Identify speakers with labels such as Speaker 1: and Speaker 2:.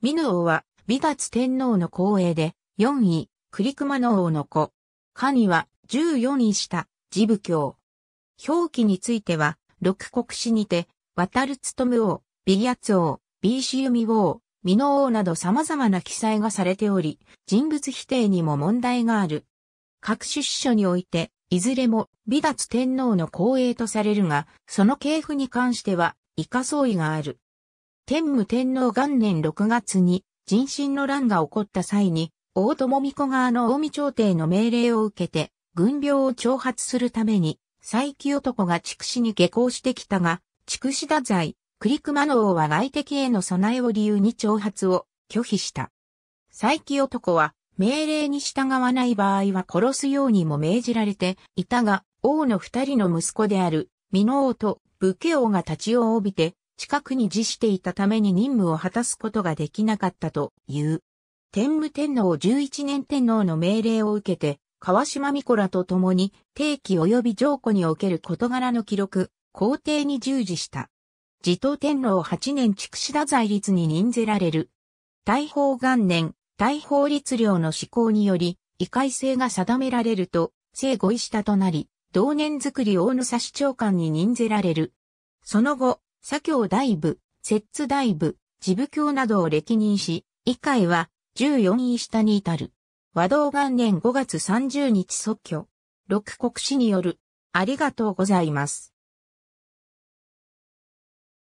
Speaker 1: 美濃王は、美達天皇の後衛で、4位、栗熊の王の
Speaker 2: 子。カニは、14位下、自ブ教。表記については、六国史にて、渡る務王、美ツ王、美石弓王、美濃王など様々な記載がされており、人物否定にも問題がある。各種史書において、いずれも美達天皇の後衛とされるが、その系譜に関しては、以下相違がある。天武天皇元年6月に人身の乱が起こった際に、大友美子側の近江朝廷の命令を受けて、軍病を挑発するために、佐伯男が筑紫に下校してきたが、筑紫太宰、栗熊の王は外敵への備えを理由に挑発を拒否した。佐伯男は、命令に従わない場合は殺すようにも命じられていたが、王の二人の息子である、美濃王と武家王が立ちを帯びて、近くに自していたために任務を果たすことができなかったという。天武天皇11年天皇の命令を受けて、川島美子らと共に、定期及び上古における事柄の記録、皇帝に従事した。自統天皇8年筑紫田在立に任ぜられる。大宝元年、大宝律令の施行により、異界性が定められると、聖護医下となり、同年作り大野差市長官に任ぜられる。その後、左京大部、摂津大部、自部教などを歴任し、以下は14位下に至る。和道元年5月
Speaker 1: 30日即居。六国史による。ありがとうございます。